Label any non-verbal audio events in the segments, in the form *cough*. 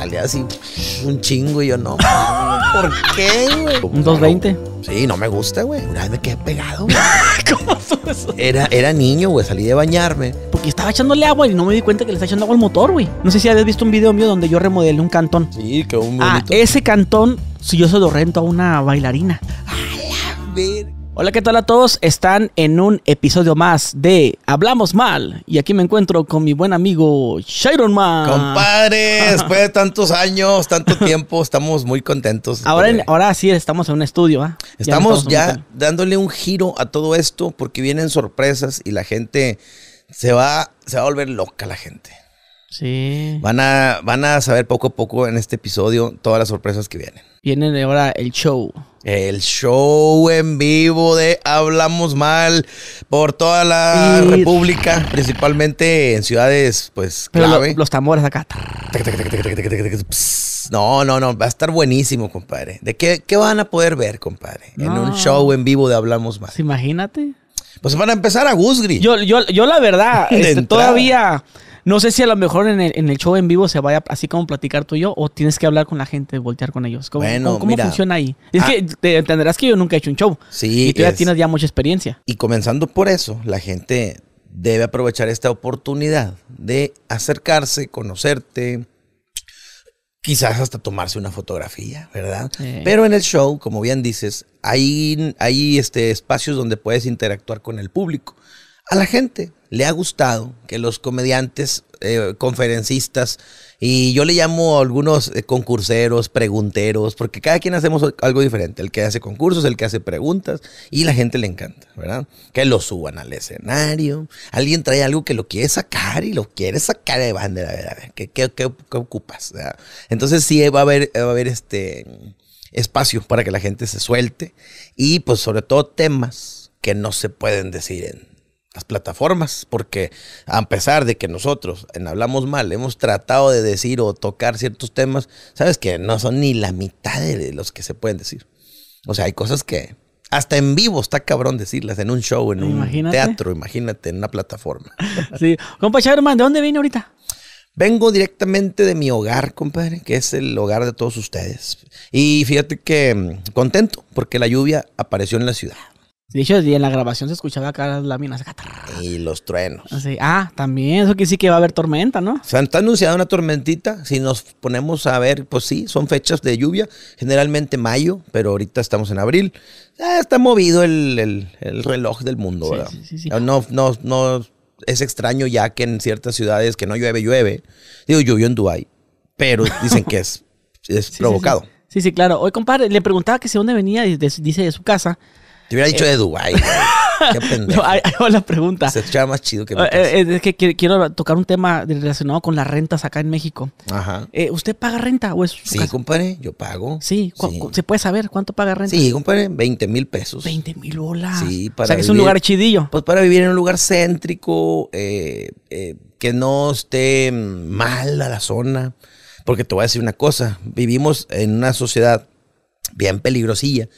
salía así un chingo y yo no. *laughs* ¿Por qué, güey? Un 220. Sí, no me gusta, güey. Una vez me quedé pegado, *laughs* ¿Cómo fue eso? Era, era niño, güey. Salí de bañarme. Porque estaba echándole agua y no me di cuenta que le estaba echando agua al motor, güey. No sé si habías visto un video mío donde yo remodelé un cantón. Sí, que un bonito. Ah, ese cantón, si yo se lo rento a una bailarina. A la Hola, ¿qué tal a todos? Están en un episodio más de Hablamos Mal. Y aquí me encuentro con mi buen amigo Shiron Man. Compadre, después de tantos años, tanto tiempo, estamos muy contentos. Ahora, ahora sí estamos en un estudio. ¿eh? Estamos ya, estamos ya dándole un giro a todo esto porque vienen sorpresas y la gente se va, se va a volver loca la gente. Sí. Van a, van a saber poco a poco en este episodio todas las sorpresas que vienen. Viene ahora el show. El show en vivo de Hablamos Mal por toda la república, principalmente en ciudades, pues, los tambores acá. No, no, no, va a estar buenísimo, compadre. ¿De qué, qué van a poder ver, compadre? En un show en vivo de Hablamos Mal. Imagínate. Pues van a empezar a Guzgri. Yo, la verdad, *laughs* este, todavía... No sé si a lo mejor en el, show en vivo se vaya así como platicar tú y yo, o tienes que hablar con la gente, voltear con ellos. ¿Cómo, ¿cómo, funciona ahí? Es ah. que te entenderás que yo nunca he hecho un show. Sí. Y tú ya tienes ya mucha experiencia. Y comenzando por eso, la gente debe aprovechar esta oportunidad de acercarse, conocerte, quizás hasta tomarse una fotografía, ¿verdad? Pero en el show, como bien dices, hay, este, espacios donde puedes interactuar con el público. A la gente, le ha gustado que los comediantes, eh, conferencistas, y yo le llamo a algunos eh, concurseros, pregunteros, porque cada quien hacemos algo diferente. El que hace concursos, el que hace preguntas, y la gente le encanta, ¿verdad? Que lo suban al escenario. Alguien trae algo que lo quiere sacar y lo quiere sacar de bandera, ¿verdad? ¿Qué, ocupas? Entonces sí va a haber, va a haber este espacio para que la gente se suelte y pues sobre todo temas que no se pueden decir en las plataformas, porque a pesar de que nosotros en Hablamos Mal hemos tratado de decir o tocar ciertos temas, sabes que no son ni la mitad de los que se pueden decir. O sea, hay cosas que hasta en vivo está cabrón decirlas, en un show, en un teatro, imagínate, en una plataforma. *laughs* sí. Compa hermano, ¿de dónde viene ahorita? Vengo directamente de mi hogar, compadre, que es el hogar de todos ustedes. Y fíjate que mm, contento, porque la lluvia apareció en la ciudad. De hecho, en la grabación se escuchaba acá las láminas. Y los truenos. Ah, ah, también. Eso que sí que va a haber tormenta, ¿no? Se está anunciado una tormentita. Si nos ponemos a ver, pues sí, son fechas de lluvia. Generalmente mayo, pero ahorita estamos en abril. está movido el, el, reloj del mundo, ¿verdad? Sí, sí, no, no, no. Es extraño ya que en ciertas ciudades que no llueve, llueve. Digo, llovió en Dubái, pero dicen que es, es *laughs* provocado. Sí sí. claro. Hoy, compadre, le preguntaba que si dónde venía, dice de su casa. Te hubiera dicho de eh, Dubái, Qué *laughs* pendejo. No, la pregunta. Se escucha más chido que eh, eh, Es que quiero tocar un tema relacionado con las rentas acá en México. Ajá. ¿Usted paga renta o es Sí, compadre, yo pago. Sí. ¿Se puede saber cuánto paga renta? Sí, compadre, 20 mil pesos. 20 mil bolas. Sí, para O sea, que es un lugar chidillo. Pues para vivir en un lugar céntrico, que no esté mal a la zona. Porque te voy a decir una cosa, vivimos en una sociedad bien peligrosilla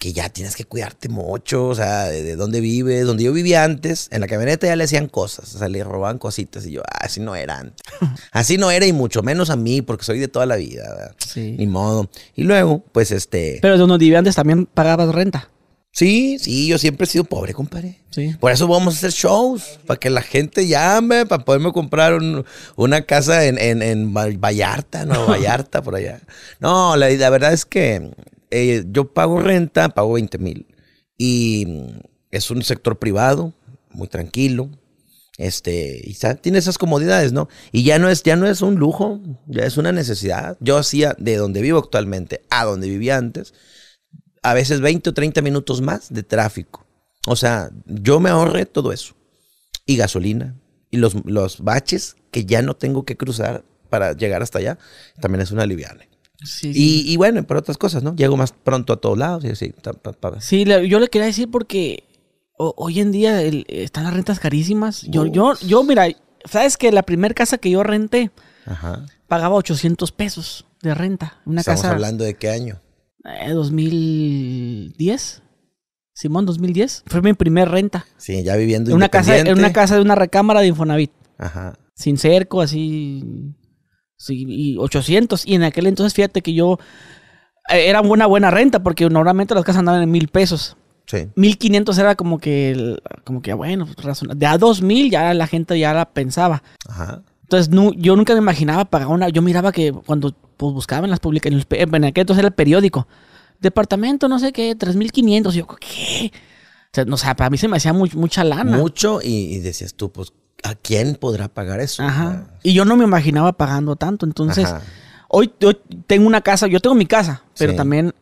que ya tienes que cuidarte mucho, o sea, de, dónde vives, donde yo vivía antes, en la camioneta ya le hacían cosas, o sea, le robaban cositas y yo, ah, así no antes. *laughs* Así no era y mucho menos a mí, porque soy de toda la vida, ¿verdad? Sí. Ni modo. Y luego, pues este... Pero donde vivía antes también pagabas renta. Sí, sí, yo siempre he sido pobre, compadre. Sí. Por eso vamos a hacer shows, para que la gente llame, para poderme comprar una casa en, Vallarta, no, *laughs* Vallarta, por allá. No, la, la verdad es que eh, yo pago renta, pago 20 mil. Y mm, es un sector privado, muy tranquilo. Este, y tiene esas comodidades, ¿no? Y ya no, es, ya no es un lujo, ya es una necesidad. Yo hacía de donde vivo actualmente a donde vivía antes, a veces 20 o 30 minutos más de tráfico. O sea, yo me ahorré todo eso. Y gasolina, y los, los baches que ya no tengo que cruzar para llegar hasta allá, también es una liviana. Y, bueno, por otras cosas, ¿no? Llego más pronto a todos lados y así. Sí, yo le quería decir porque hoy en día están las rentas carísimas. Yo, yo, yo, mira, sabes que la primera casa que yo renté pagaba 800 pesos de renta. Una Estamos hablando de qué año? 2010. Eh, Simón, 2010. Fue mi primer renta. Sí, ya viviendo en una casa En una casa de una recámara de Infonavit. Ajá. Sin cerco, así sí, y 800. Y en aquel entonces, fíjate que yo eh, era una buena renta porque normalmente las casas andaban en mil pesos. Sí. Mil quinientos era como que, como que bueno, pues, De a dos mil ya la gente ya la pensaba. Ajá. Entonces, yo nunca me imaginaba pagar una. Yo miraba que cuando pues, buscaba en las publicaciones, en, aquel entonces era el periódico, departamento, no sé qué, 3500. quinientos, yo, ¿qué? O sea, o sea, para mí se me hacía mucha lana. Mucho, y decías tú, pues, ¿a quién podrá pagar eso? Y yo no me imaginaba pagando tanto. Entonces, hoy, tengo una casa, yo tengo mi casa, pero también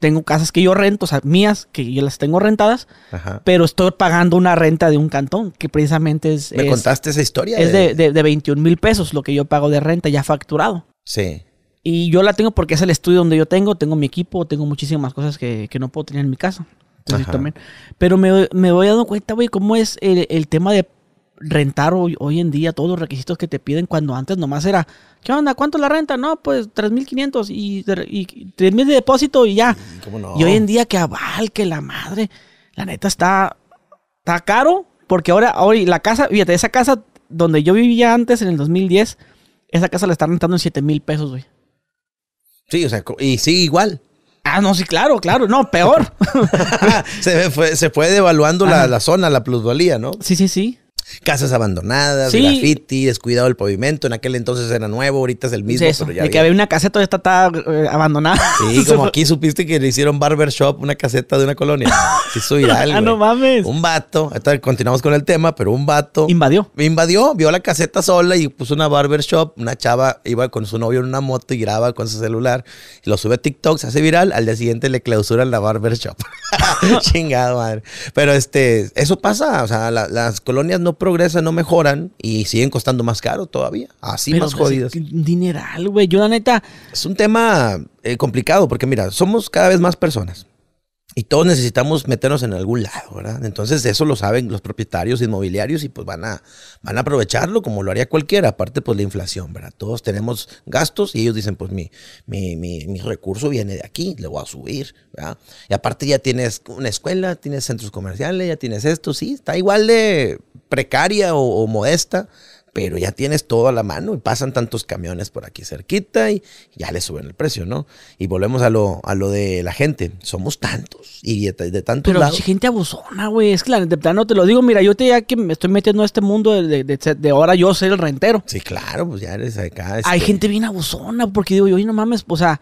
tengo casas que yo rento, o sea, mías, que yo las tengo rentadas, pero estoy pagando una renta de un cantón, que precisamente es... ¿Me contaste esa historia? Es de, 21 mil pesos lo que yo pago de renta ya facturado. Sí. Y yo la tengo porque es el estudio donde yo tengo, tengo mi equipo, tengo muchísimas cosas que, no puedo tener en mi casa. Entonces, Pero me, me voy dando cuenta, güey, cómo es el tema de, rentar hoy, en día todos los requisitos que te piden cuando antes nomás era, ¿qué onda? ¿Cuánto la renta? No, pues 3.500 y, tres mil de depósito y ya. Mm, y hoy en día que aval, que la madre, la neta está, está caro porque ahora, hoy la casa, fíjate, esa casa donde yo vivía antes en el 2010, esa casa la está rentando en 7.000 pesos, güey. Sí, o sea, y sigue igual. Ah, no, sí, claro, claro. No, peor. *laughs* se, fue, se, fue, devaluando la, la, zona, la plusvalía, ¿no? Sí, sí, sí. Casas abandonadas, graffiti, descuidado el pavimento. En aquel entonces era nuevo, ahorita es el mismo. pero ya de que había una caseta todavía está, eh, abandonada. Sí, *laughs* como aquí supiste que le hicieron barbershop una caseta de una colonia. *laughs* ah, no mames. Un vato, continuamos con el tema, pero un vato. Invadió. Invadió, vio la caseta sola y puso una barbershop. Una chava iba con su novio en una moto y graba con su celular. lo sube a TikTok, se hace viral. Al día siguiente le clausuran la barbershop. *laughs* Chingado, madre. Pero este, eso pasa. O sea, las colonias no progresan, no mejoran y siguen costando más caro todavía. Así más pues, jodidos Dineral, güey. Yo, la neta. Es un tema eh, complicado porque, mira, somos cada vez más personas. Y todos necesitamos meternos en algún lado, ¿verdad? Entonces eso lo saben los propietarios inmobiliarios y pues van a, van a aprovecharlo como lo haría cualquiera, aparte pues la inflación, ¿verdad? Todos tenemos gastos y ellos dicen pues mi, mi, mi, recurso viene de aquí, le voy a subir, ¿verdad? Y aparte ya tienes una escuela, tienes centros comerciales, ya tienes esto, sí, está igual de precaria o, o modesta pero ya tienes todo a la mano y pasan tantos camiones por aquí cerquita y ya le suben el precio, ¿no? Y volvemos a lo, a lo de la gente. Somos tantos y de, de tantos pero lados. gente abusona, güey. Es que la, de plano te lo digo, mira, yo te ya que me estoy metiendo a este mundo de, ahora yo ser el rentero. Sí, claro, pues ya eres acá. Hay este. gente bien abusona porque digo, yo, no mames, o sea,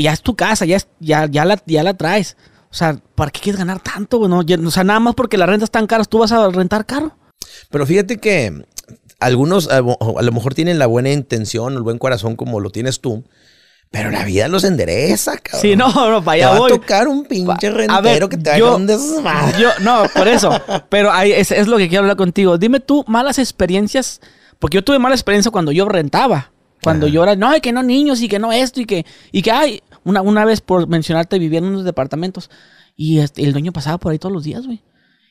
ya es tu casa, ya, ya, ya, la, ya la traes. O sea, ¿para qué quieres ganar tanto, güey? o sea, nada más porque las rentas tan caras, tú vas a rentar caro. Pero fíjate que algunos a, lo mejor tienen la buena intención, el buen corazón como lo tienes tú, pero la vida los endereza, cabrón. Sí, no, no, para voy. a tocar un pinche rentero que te va no, por eso. *laughs* Pero es, lo que quiero hablar contigo. Dime tú, malas experiencias. Porque yo tuve mala experiencia cuando yo rentaba. Cuando yo era, no, que no niños y que no esto y que, y que, ay, una, una vez por mencionarte, vivía en unos departamentos y este, el dueño pasaba por ahí todos los días, güey.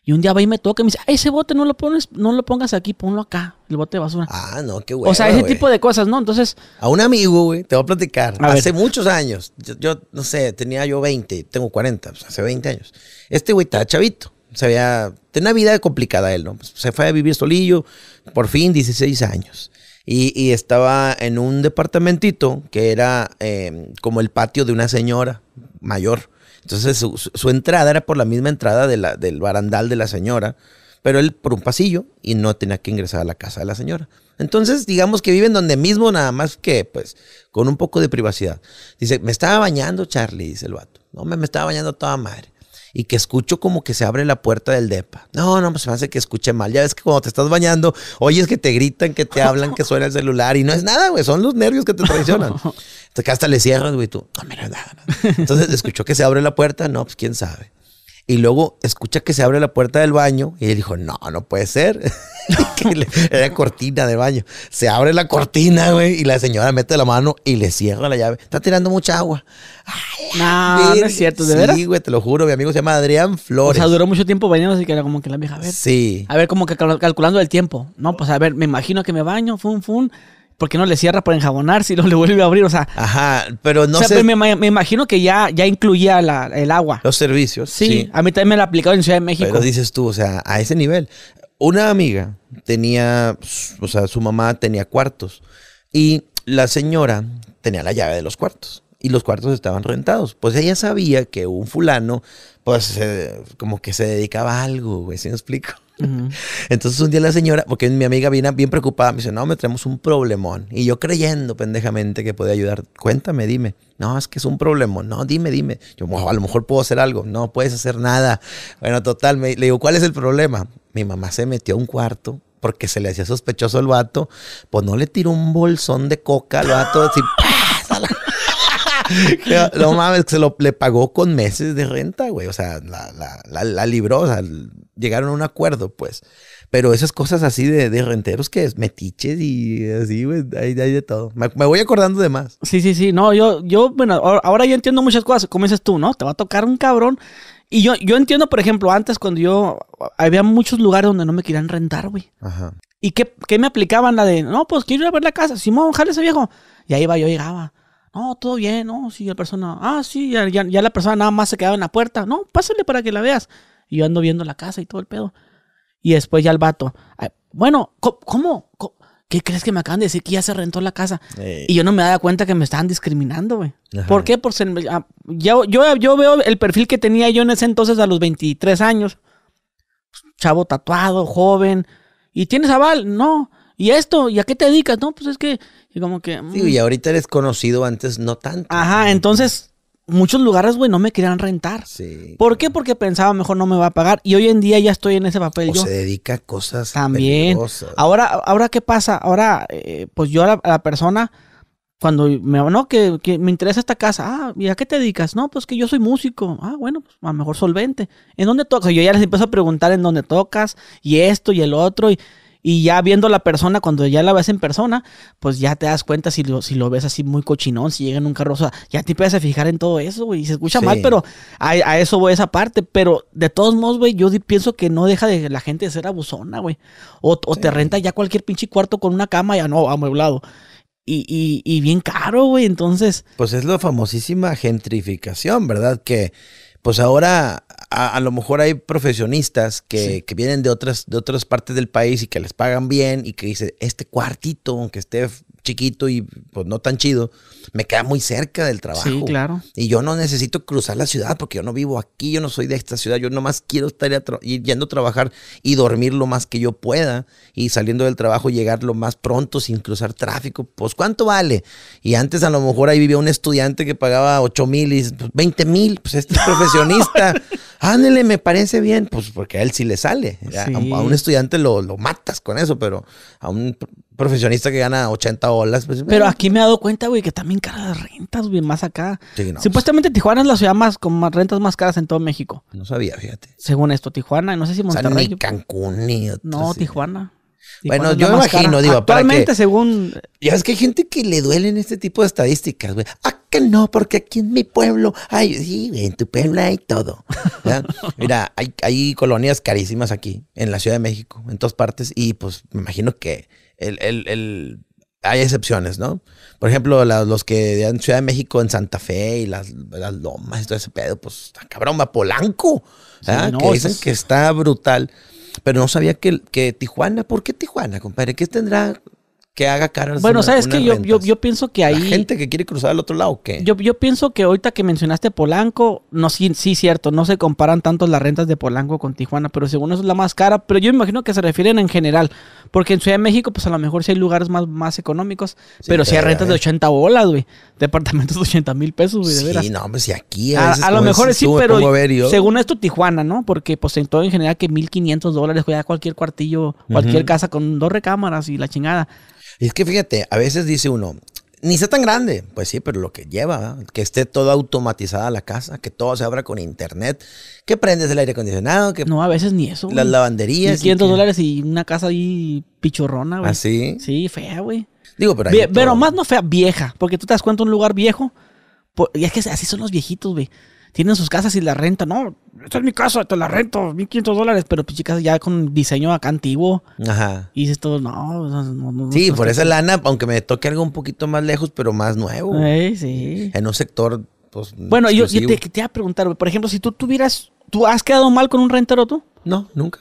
Y un día va y me toca y me dice, ese bote no lo pones, no lo pongas aquí, ponlo acá, el bote de basura. Ah, no, qué bueno. O sea, ese tipo de cosas, ¿no? Entonces. A un amigo, güey, te voy a platicar. hace muchos años, yo, no sé, tenía yo 20, tengo 40, pues, hace 20 años. Este güey estaba chavito. Se había, tenía una vida complicada él, ¿no? Pues, se fue a vivir solillo, por fin, 16 años. Y, y estaba en un departamentito que era eh, como el patio de una señora mayor entonces su, entrada era por la misma entrada de la, del barandal de la señora, pero él por un pasillo y no tenía que ingresar a la casa de la señora. Entonces, digamos que viven donde mismo, nada más que, pues, con un poco de privacidad. Dice, me estaba bañando Charlie, dice el vato. No, me, me estaba bañando toda madre y que escucho como que se abre la puerta del DEPA. No, no, pues me hace que escuche mal. Ya ves que cuando te estás bañando, oyes que te gritan, que te hablan, que suena el celular y no es nada, güey, son los nervios que te traicionan. *laughs* Entonces, hasta le cierras, güey, tú, no, Entonces, escuchó que se abre la puerta, no, pues quién sabe. Y luego escucha que se abre la puerta del baño y él dijo, no, no puede ser. *laughs* era cortina de baño. Se abre la cortina, güey, y la señora mete la mano y le cierra la llave. Está tirando mucha agua. no, no es cierto, ¿de verdad Sí, güey, te lo juro. Mi amigo se llama Adrián Flores. O sea, duró mucho tiempo bañándose que era como que la vieja, a ver. Sí. A ver, como que calculando el tiempo. No, pues a ver, me imagino que me baño, fun, fun. ¿por qué no le cierra por enjabonar si no le vuelve a abrir? O sea, ajá, pero no sé. me, imagino que ya, ya incluía el agua. Los servicios. Sí, a mí también me la aplicado en Ciudad de México. Pero dices tú, o sea, a ese nivel. Una amiga tenía, o sea, su mamá tenía cuartos y la señora tenía la llave de los cuartos y los cuartos estaban rentados. Pues ella sabía que un fulano, pues, como que se dedicaba a algo, güey, ¿sí me explico? Entonces un día la señora, porque mi amiga viene bien preocupada, me dice, no, me tenemos un problemón. Y yo creyendo pendejamente que podía ayudar, cuéntame, dime. No, es que es un problemón. No, dime, dime. Yo, a lo mejor puedo hacer algo. No puedes hacer nada. Bueno, total, le digo, ¿cuál es el problema? Mi mamá se metió a un cuarto porque se le hacía sospechoso el vato. Pues no le tiró un bolsón de coca al vato. Así, *laughs* no mames, que se lo le pagó con meses de renta, güey. O sea, la, la, la, libró, o sea, llegaron a un acuerdo, pues. Pero esas cosas así de, renteros que es metiches y así, güey, hay, de todo. Me, voy acordando de más. Sí, sí, sí. No, yo, yo, bueno, ahora yo entiendo muchas cosas. Como dices tú, ¿no? Te va a tocar un cabrón. Y yo, yo entiendo, por ejemplo, antes cuando yo había muchos lugares donde no me querían rentar, güey. Ajá. ¿Y qué, me aplicaban? La de, no, pues quiero a ver la casa. Simón, jale ese viejo. Y ahí va, yo llegaba. No, todo bien, no, sí, la persona, ah, sí, ya, la persona nada más se quedaba en la puerta, no, pásale para que la veas. Y yo ando viendo la casa y todo el pedo. Y después ya el vato, bueno, ¿cómo? ¿Qué crees que me acaban de decir que ya se rentó la casa? Eh. Y yo no me daba cuenta que me estaban discriminando, güey. ¿Por qué? Porque ah, yo, yo, yo veo el perfil que tenía yo en ese entonces a los 23 años. Pues, chavo tatuado, joven. ¿Y tienes aval? No. ¿y esto? ¿Y a qué te dedicas? No, pues es que, y como que... Sí, y mm. ahorita eres conocido, antes no tanto. Ajá, entonces muchos lugares, güey, no me querían rentar. Sí. ¿Por qué? Porque pensaba, mejor no me va a pagar. Y hoy en día ya estoy en ese papel. O se dedica a cosas También. Ahora, ahora, ¿qué pasa? Ahora, eh, pues yo a la, persona, cuando me, no, que, me interesa esta casa, ah, ¿y a qué te dedicas? No, pues que yo soy músico. Ah, bueno, pues a lo mejor solvente. ¿En dónde tocas? Yo ya les empiezo a preguntar en dónde tocas y esto y el otro y... Y ya viendo la persona, cuando ya la ves en persona, pues ya te das cuenta si lo, si lo ves así muy cochinón, si llega en un carro, o sea, ya te empiezas a fijar en todo eso, güey. Se escucha mal, pero a, eso voy esa parte. Pero de todos modos, güey, yo pienso que no deja de la gente de ser abusona, güey. O, te renta ya cualquier pinche cuarto con una cama, ya no, amueblado. Y, y, y bien caro, güey, entonces. Pues es la famosísima gentrificación, ¿verdad? Que pues ahora a, lo mejor hay profesionistas que, que, vienen de otras, de otras partes del país y que les pagan bien y que dicen, este cuartito, aunque esté chiquito y pues no tan chido, me queda muy cerca del trabajo. Sí, claro. Y yo no necesito cruzar la ciudad porque yo no vivo aquí, yo no soy de esta ciudad, yo nomás quiero estar yendo a trabajar y dormir lo más que yo pueda y saliendo del trabajo llegar lo más pronto sin cruzar tráfico. Pues ¿cuánto vale? Y antes a lo mejor ahí vivía un estudiante que pagaba 8 mil y 20 mil, pues este es profesionista. *laughs* Ándele, me parece bien, pues porque a él sí le sale. A, un estudiante lo, lo matas con eso, pero a un profesionista que gana 80 olas. Pues, pero aquí me he dado cuenta, güey, que también cara las rentas, güey, más acá. Supuestamente Tijuana es la ciudad más con más rentas más caras en todo México. No sabía, fíjate. Según esto, Tijuana, no sé si Monterrey. O ni Cancún ni No, Tijuana. Bueno, yo me imagino, digo, Actualmente, según. Ya es que hay gente que le duelen este tipo de estadísticas, güey. Ah, que no, porque aquí en mi pueblo, ay, sí, en tu pueblo hay todo. *laughs* Mira, hay, hay colonias carísimas aquí, en la Ciudad de México, en todas partes, y pues me imagino que el, el, el hay excepciones, ¿no? Por ejemplo, los que en Ciudad de México, en Santa Fe y las, las lomas y todo ese pedo, pues cabrón, va Polanco. que dicen que está brutal. Pero no sabía que, que Tijuana, ¿por qué Tijuana, compadre? ¿Qué tendrá que haga caras. Bueno, sabes que yo, pienso que ahí. gente que quiere cruzar al otro lado, ¿o ¿qué? Yo, pienso que ahorita que mencionaste Polanco, no, sí, sí, cierto, no se comparan tanto las rentas de Polanco con Tijuana, pero según eso es la más cara. Pero yo imagino que se refieren en general, porque en Ciudad de México, pues a lo mejor sí hay lugares más, más económicos, pero sí hay rentas de 80 bolas, güey. Departamentos de 80 mil pesos, güey, de veras. Sí, no, pues si aquí. A, lo mejor sí, pero según esto, Tijuana, ¿no? Porque pues en todo en general que 1500 dólares, güey, cualquier cuartillo, cualquier casa con dos recámaras y la chingada. Es que fíjate, a veces dice uno, ni sea tan grande, pues sí, pero lo que lleva, que esté todo automatizada la casa, que todo se abra con internet, que prendes el aire acondicionado, que... No, a veces ni eso. Las lavanderías. 500 dólares y una casa ahí pichorrona, güey. ¿Así? ¿Ah, sí, fea, güey. Digo, pero... pero más no fea, vieja, porque tú te das cuenta un lugar viejo, y es que así son los viejitos, güey tienen sus casas y la renta. No, esta es mi casa, te la rento, 1500 dólares, pero pues, chicas ya con diseño acá antiguo. Ajá. Y dices todo, no, no, Sí, por esa lana, aunque me toque algo un poquito más lejos, pero más nuevo. Sí, eh, sí. En un sector, pues. Bueno, yo, te, te iba a preguntar, por ejemplo, si tú tuvieras. ¿Tú has quedado mal con un rentero tú? No, nunca.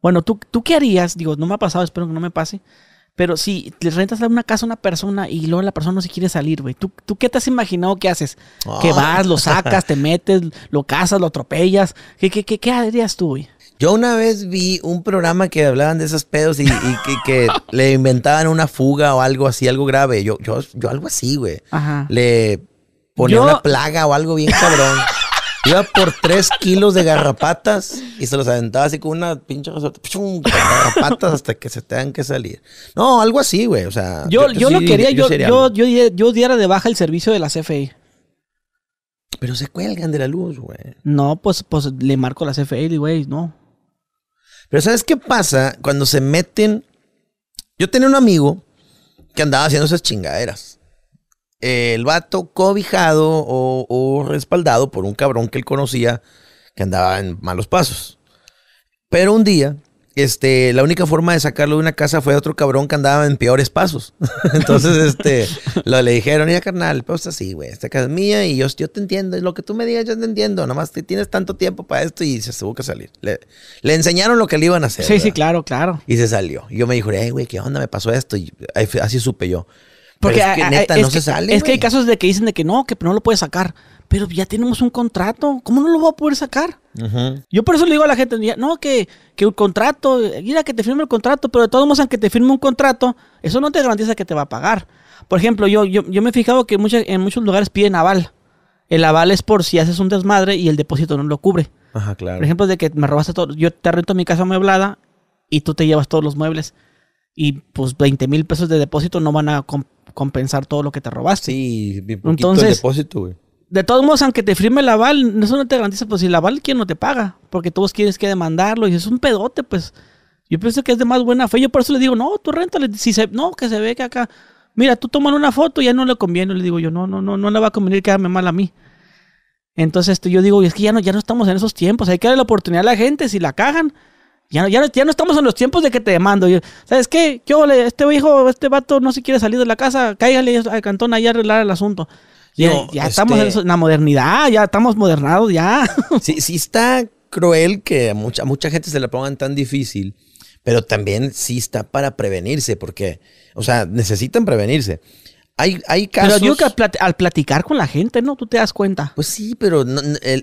Bueno, ¿tú, ¿tú qué harías? Digo, no me ha pasado, espero que no me pase. Pero si le rentas una casa a una persona y luego la persona no se quiere salir, güey, ¿tú, ¿tú qué te has imaginado que haces? Que ah. vas, lo sacas, te metes, lo cazas, lo atropellas. ¿Qué, qué, qué, harías tú, güey? Yo una vez vi un programa que hablaban de esos pedos y, que, *laughs* le inventaban una fuga o algo así, algo grave. Yo, yo, yo algo así, güey. Le ponía una plaga o algo bien cabrón. *laughs* Iba por tres kilos de garrapatas y se los aventaba así con una pinche garrapatas hasta que se tengan que salir. No, algo así, güey. O sea, yo, yo, lo quería, yo, diera de baja el servicio de la CFI. Pero se cuelgan de la luz, güey. No, pues, pues le marco la CFI, y güey, no. Pero ¿sabes qué pasa cuando se meten? Yo tenía un amigo que andaba haciendo esas chingaderas el vato cobijado o, respaldado por un cabrón que él conocía que andaba en malos pasos. Pero un día, este, la única forma de sacarlo de una casa fue otro cabrón que andaba en peores pasos. *laughs* Entonces, este, lo le dijeron, ya carnal, pues así, güey, esta casa es mía y yo, yo te entiendo, lo que tú me digas yo te entiendo, nomás que tienes tanto tiempo para esto y se tuvo que salir. Le, enseñaron lo que le iban a hacer. Sí, sí, claro, claro. Y se salió. Y yo me dijo, hey, güey, ¿qué onda? Me pasó esto y así supe yo. Porque es que neta, se sale. Es que hay casos de que dicen de que no, que no lo puedes sacar. Pero ya tenemos un contrato. ¿Cómo no lo va a poder sacar? Yo por eso le digo a la gente, no, que, que un contrato, mira que te firme el contrato, pero de todos modos, aunque te firme un contrato, eso no te garantiza que te va a pagar. Por ejemplo, yo, yo, me he fijado que en muchos lugares piden aval. El aval es por si haces un desmadre y el depósito no lo cubre. Ajá, claro. Por ejemplo, de que me robaste todo, yo te rento mi casa amueblada y tú te llevas todos los muebles y pues 20 mil pesos de depósito no van a compensar todo lo que te robaste. Sí, bien poquito Entonces, depósito, güey. De todos modos, aunque te firme la aval, eso no te garantiza, pues si la aval, ¿quién no te paga? Porque todos quieres que demandarlo y es un pedote, pues. Yo pienso que es de más buena fe. Yo por eso le digo, no, tu renta Si se, no, que se ve que acá, mira, tú toman una foto, ya no le conviene. Le digo yo, no, no, no, no le va a convenir quedarme mal a mí. Entonces este, yo digo, y es que ya no, ya no estamos en esos tiempos. Hay que darle la oportunidad a la gente. Si la cagan, ya, ya no estamos en los tiempos de que te mando. ¿Sabes qué? Yo, este hijo, este vato no se quiere salir de la casa. Cáigale al cantón ahí a arreglar el asunto. Ya, este estamos en, la modernidad, ya estamos modernados, ya. *laughs* Sí, sí está cruel que mucha, a mucha gente se la pongan tan difícil, pero también sí está para prevenirse, porque, o sea, necesitan prevenirse hay, hay casos. Pero yo que al, platicar con la gente, ¿no? Tú te das cuenta. Pues sí, pero el,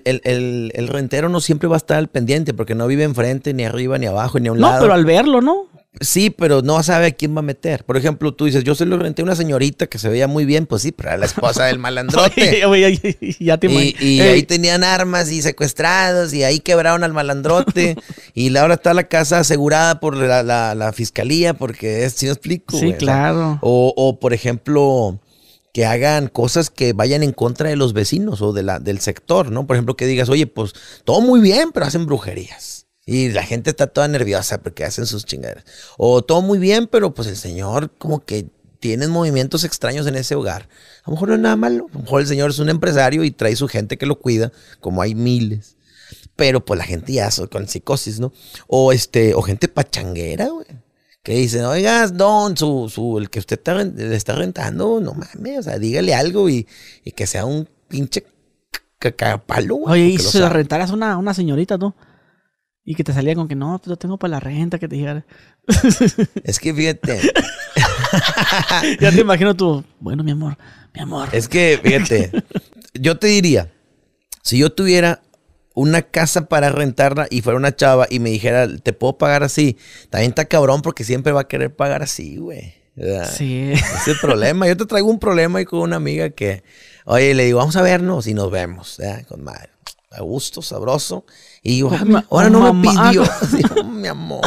el, rentero no siempre va a estar al pendiente porque no vive enfrente, ni arriba, ni abajo, ni a un lado. No, pero al verlo, ¿no? Sí, pero no sabe a quién va a meter. Por ejemplo, tú dices, yo se lo renté a una señorita que se veía muy bien, pues sí, pero era la esposa del malandrote. *laughs* y, ahí tenían armas y secuestrados y ahí quebraron al malandrote. *laughs* y ahora está la casa asegurada por la, fiscalía, porque es, si no explico. Sí, claro. O, o, por ejemplo, que hagan cosas que vayan en contra de los vecinos o de la, del sector, ¿no? Por ejemplo, que digas, oye, pues todo muy bien, pero hacen brujerías. Y la gente está toda nerviosa porque hacen sus chingaderas. O todo muy bien, pero pues el señor como que tiene movimientos extraños en ese hogar. A lo mejor no es nada malo. A lo mejor el señor es un empresario y trae su gente que lo cuida, como hay miles. Pero pues la gente ya con psicosis, ¿no? O este, o gente pachanguera, güey. Que dicen, oigas, don, su, el que usted está, le está rentando, no mames, o sea, dígale algo y, que sea un pinche cacapalo, güey. Oye, y si la rentaras una, una señorita, ¿no? Y que te salía con que no, pues lo tengo para la renta, que te llegara. *laughs* Es que fíjate. *laughs* ya te imagino tú, bueno, mi amor, mi amor. Es que fíjate, yo te diría, si yo tuviera una casa para rentarla y fuera una chava y me dijera, te puedo pagar así, también está cabrón porque siempre va a querer pagar así, güey. Sí. Es el problema. Yo te traigo un problema y con una amiga que, oye, le digo, vamos a vernos y nos vemos, con madre. A gusto, sabroso. Y ah, ahora no me pidió. *laughs* *laughs* mi amor.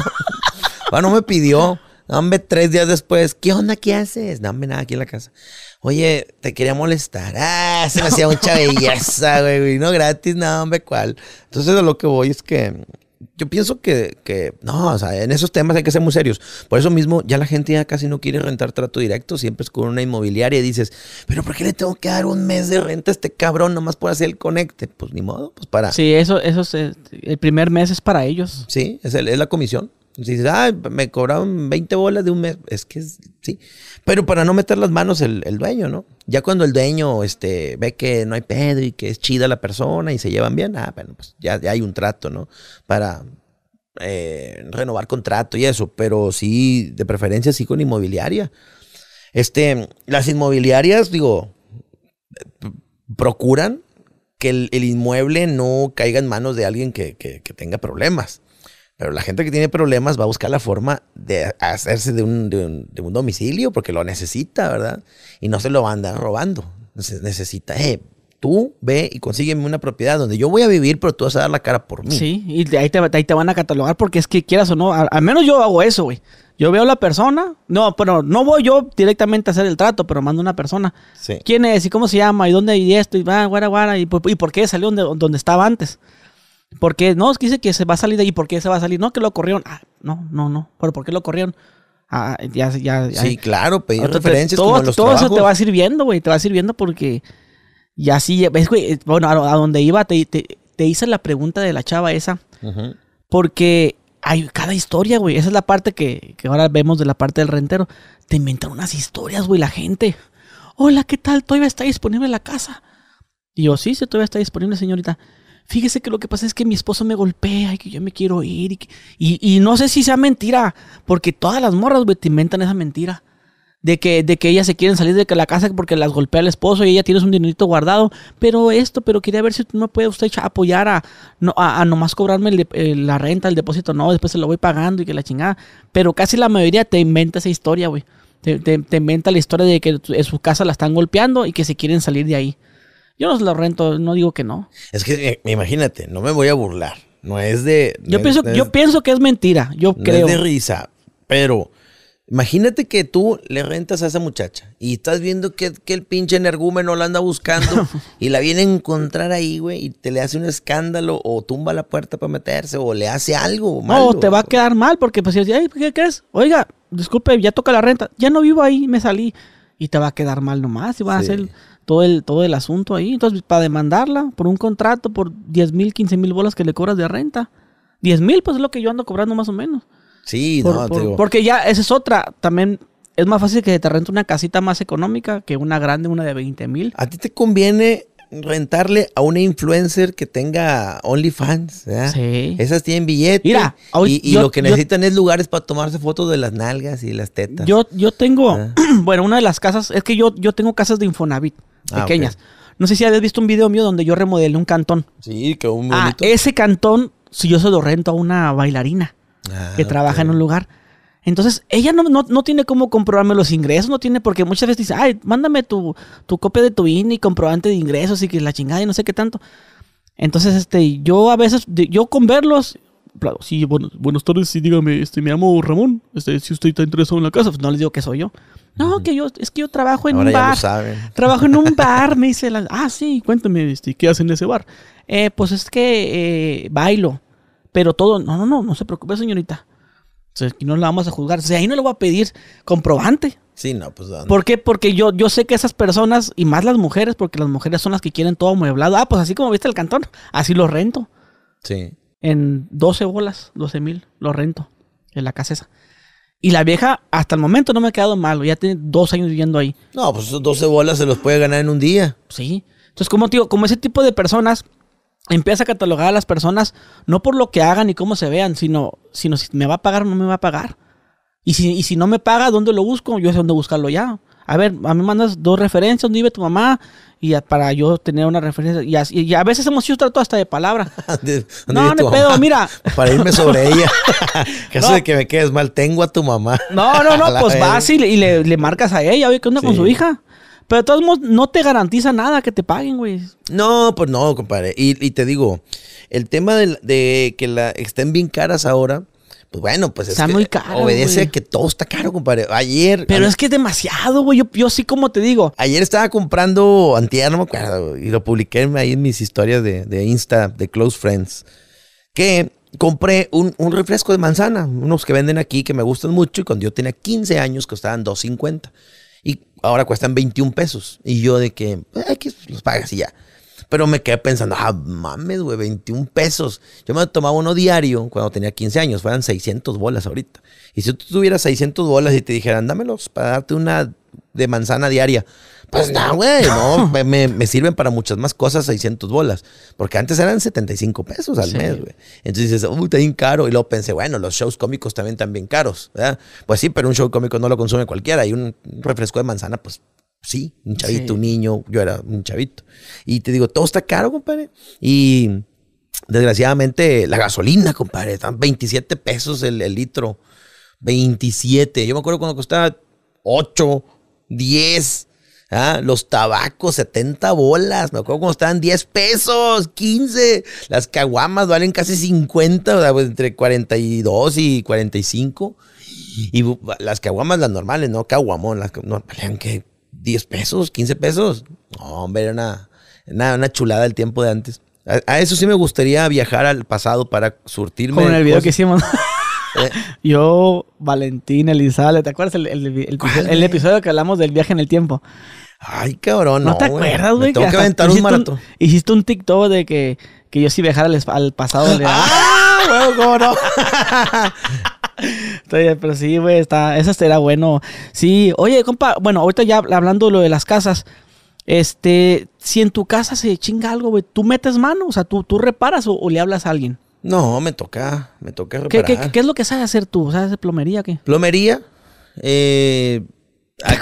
Ahora no me pidió. Dame tres días después. ¿Qué onda? ¿Qué haces? Dame nada aquí en la casa. Oye, te quería molestar. Ah, se me hacía mucha belleza, güey. No gratis, nada, hombre, cuál. Entonces, de lo que voy es que yo pienso que, no, o sea, en esos temas hay que ser muy serios. Por eso mismo, ya la gente ya casi no quiere rentar trato directo, siempre es con una inmobiliaria y dices, pero ¿por qué le tengo que dar un mes de renta a este cabrón nomás por hacer el conecte? Pues ni modo, pues para. Sí, eso, eso es, el primer mes es para ellos. Sí, es, es la comisión. Dices, ah, me cobraron 20 bolas de un mes. Es que sí. Pero para no meter las manos el, el, dueño, ¿no? Ya cuando el dueño este, ve que no hay pedro y que es chida la persona y se llevan bien, ah, bueno, pues ya, hay un trato, ¿no? Para eh, renovar contrato y eso. Pero sí, de preferencia sí con inmobiliaria. Este, las inmobiliarias, digo, procuran que el, inmueble no caiga en manos de alguien que tenga problemas. Pero la gente que tiene problemas va a buscar la forma de hacerse de un, domicilio porque lo necesita, ¿verdad? Y no se lo va a andar robando. necesita, eh, tú ve y consígueme una propiedad donde yo voy a vivir, pero tú vas a dar la cara por mí. Sí, y ahí te, ahí te van a catalogar porque es que quieras o no, al, menos yo hago eso, güey. Yo veo a la persona, no, pero no voy yo directamente a hacer el trato, pero mando una persona. Sí. ¿Quién es? ¿Y cómo se llama? ¿Y dónde y esto? Y va, guara, guara, y, pues, y por qué salió donde, donde estaba antes? ¿Por qué? No, es que dice que se va a salir de ahí. ¿Por qué se va a salir? No, que lo corrieron. Ah, no, no, no. ¿Pero por qué lo corrieron? Ah, ya, ya, Sí, claro, pedir referencias todo, como Todo eso te va sirviendo, güey. Te va sirviendo porque... ya así, ves, güey, eh, bueno, a, donde iba, te, te, hice la pregunta de la chava esa. Porque hay cada historia, güey. Esa es la parte que, que, ahora vemos de la parte del rentero. Te inventan unas historias, güey, la gente. Hola, ¿qué tal? ¿Todavía está disponible la casa? Y yo, sí, sí, todavía está disponible, señorita fíjese que lo que pasa es que mi esposo me golpea y que yo me quiero ir. Y, y, no sé si sea mentira, porque todas las morras, güey, te inventan esa mentira. De que, de que ellas se quieren salir de la casa porque las golpea el esposo y ella tiene un dinerito guardado. Pero esto, pero quería ver si no puede usted apoyar a, no, a, nomás cobrarme la renta, el depósito. No, después se lo voy pagando y que la chingada. Pero casi la mayoría te inventa esa historia, güey. Te, te, inventa la historia de que en su casa la están golpeando y que se quieren salir de ahí. Yo se lo rento, no digo que no. Es que eh, imagínate, no me voy a burlar. No es de. yo, pienso, yo pienso que es mentira. Yo creo. Es de risa. Pero imagínate que tú le rentas a esa muchacha y estás viendo que, el pinche energúmeno la anda buscando *laughs* y la viene a encontrar ahí, güey, y te le hace un escándalo o tumba la puerta para meterse o le hace algo. Malo, no, te va a quedar mal porque pues si ¿qué crees? Oiga, disculpe, ya toca la renta. Ya no vivo ahí, me salí. Y te va a quedar mal nomás y va a hacer todo el, todo el asunto ahí. Entonces, para demandarla por un contrato, por 10 mil, 15 mil bolas que le cobras de renta. 10 mil, pues es lo que yo ando cobrando más o menos. Sí, Porque ya esa es otra. También es más fácil que te rente una casita más económica que una grande, una de 20 mil. A ti te conviene rentarle a una influencer que tenga OnlyFans. Sí. Esas tienen billetes. Mira, y, lo que necesitan es lugares para tomarse fotos de las nalgas y las tetas. Yo, yo tengo, ah. *clears throat* bueno, una de las casas, es que yo, yo tengo casas de Infonavit. Ah, pequeñas. No sé si habías visto un video mío donde yo remodelé un cantón. Sí, que un ah, bonito. ese cantón, si yo se lo rento a una bailarina ah, que trabaja en un lugar. Entonces, ella no, no, no, tiene cómo comprobarme los ingresos, no tiene, porque muchas veces dice, ay, mándame tu, tu copia de tu y comprobante de ingresos y que la chingada y no sé qué tanto. Entonces, este, yo a veces, yo con verlos, sí, bueno, buenas tardes, sí, dígame, este, me llamo Ramón, este, si usted está interesado en la casa, pues no les digo que soy yo. No, que yo, es que yo trabajo en un bar. *laughs* Trabajo en un *laughs* bar, me dice la, ah, sí, cuéntame, este, ¿qué hacen en ese bar? Eh, pues es que eh, bailo, pero todo, no, no, no, no se preocupe, señorita. O sea, no la vamos a juzgar. O sea, ahí no le voy a pedir comprobante. Sí, no, pues. ¿Por qué? Porque yo, yo sé que esas personas, y más las mujeres, porque las mujeres son las que quieren todo amueblado. Ah, pues así como viste el cantón, así lo rento. Sí en 12 bolas, 12 mil, lo rento en la casa esa. Y la vieja, hasta el momento no me ha quedado malo. Ya tiene dos años viviendo ahí. No, pues esos 12 bolas se los puede ganar en un día. Sí. Entonces, como digo, como ese tipo de personas empieza a catalogar a las personas no por lo que hagan y cómo se vean, sino, si me va a pagar o no me va a pagar. Y si, y si no me paga, ¿dónde lo busco? Yo sé dónde buscarlo ya. A ver, a mí mandas dos referencias, dónde vive tu mamá y para yo tener una referencia. Y a, veces hemos hecho trato hasta de palabra. *laughs* no, me pedo, mira. *laughs* Para irme sobre ella. Caso *laughs* de que me quedes mal, tengo a tu mamá. No, no, no, pues vas y, le, marcas a ella, oye, ¿qué onda con su hija? Pero de todos modos, no te garantiza nada que te paguen, güey. No, pues no, compadre. Y, te digo, el tema de, de que la, estén bien caras ahora pues bueno, pues está muy caro. Obedece que todo está caro, compadre. Ayer. Pero es que es demasiado, güey. Yo, yo, sí, como te digo. Ayer estaba comprando antier, no me acuerdo, y lo publiqué ahí en mis historias de, de Insta, de Close Friends, que compré un, refresco de manzana, unos que venden aquí que me gustan mucho. Y cuando yo tenía 15 años costaban 2.50 y ahora cuestan 21 pesos. Y yo de que, eh, que pues, los pagas y ya. Pero me quedé pensando, ah, mames, güey, 21 pesos. Yo me tomaba uno diario cuando tenía 15 años, fueran 600 bolas ahorita. Y si tú tuvieras 600 bolas y te dijeran, dámelos para darte una de manzana diaria, pues no, güey, no, *laughs* me, sirven para muchas más cosas 600 bolas, porque antes eran 75 pesos al mes, güey. Entonces dices, uy, está bien caro. Y luego pensé, bueno, los shows cómicos también están bien caros, ¿verdad? Pues sí, pero un show cómico no lo consume cualquiera y un refresco de manzana, pues Sí, un chavito, un niño, yo era un chavito. Y te digo, todo está caro, compadre. Y desgraciadamente la gasolina, compadre, están 27 pesos el, litro. 27. Yo me acuerdo cuando costaba 8, 10. ¿ah? Los tabacos, 70 bolas. Me acuerdo cuando estaban 10 pesos, 15. Las caguamas valen casi 50, pues, entre 42 y 45. Y las caguamas, las normales, ¿no? Caguamón, las no, que 10 pesos, 15 pesos. No, hombre, era una, chulada el tiempo de antes. A, eso sí me gustaría viajar al pasado para surtirme. Como en el video que hicimos. Eh. *laughs* Yo, Valentín, Elizabeth, ¿te acuerdas el, episodio que hablamos del viaje en el tiempo? Ay, cabrón, no. ¿No te acuerdas, güey? Tengo que, aventar un hiciste un TikTok de que, yo sí viajara al, pasado. *laughs* ¡Ah! *laughs* Pero sí, güey, está, eso era bueno. Sí, oye, compa, bueno, ahorita ya hablando de lo de las casas, este, si en tu casa se chinga algo, güey, ¿tú metes mano? O sea, ¿tú, tú reparas o, le hablas a alguien? No, me toca, me toca reparar. ¿Qué, es lo que sabes hacer tú? ¿Sabes de plomería o qué? Plomería, eh